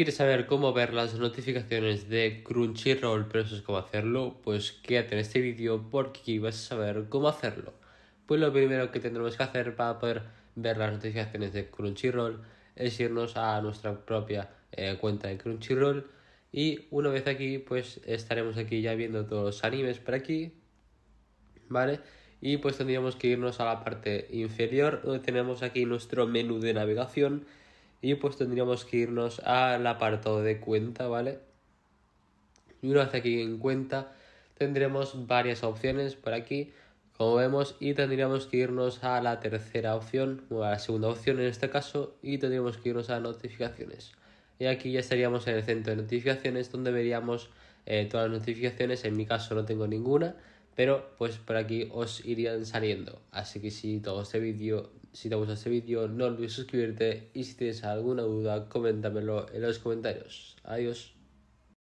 ¿Quieres saber cómo ver las notificaciones de Crunchyroll pero es cómo hacerlo? Pues quédate en este vídeo porque aquí vas a saber cómo hacerlo. Pues lo primero que tendremos que hacer para poder ver las notificaciones de Crunchyroll es irnos a nuestra propia eh, cuenta de Crunchyroll y una vez aquí pues estaremos aquí ya viendo todos los animes por aquí, ¿vale? Y pues tendríamos que irnos a la parte inferior donde tenemos aquí nuestro menú de navegación y pues tendríamos que irnos al apartado de cuenta, ¿vale? Y una vez aquí en cuenta tendremos varias opciones por aquí, como vemos, y tendríamos que irnos a la tercera opción, o a la segunda opción en este caso, y tendríamos que irnos a notificaciones. Y aquí ya estaríamos en el centro de notificaciones donde veríamos eh, todas las notificaciones, en mi caso no tengo ninguna, pero pues por aquí os irían saliendo. Así que si te este vídeo, si te gusta este vídeo, no olvides suscribirte y si tienes alguna duda, coméntamelo en los comentarios. Adiós.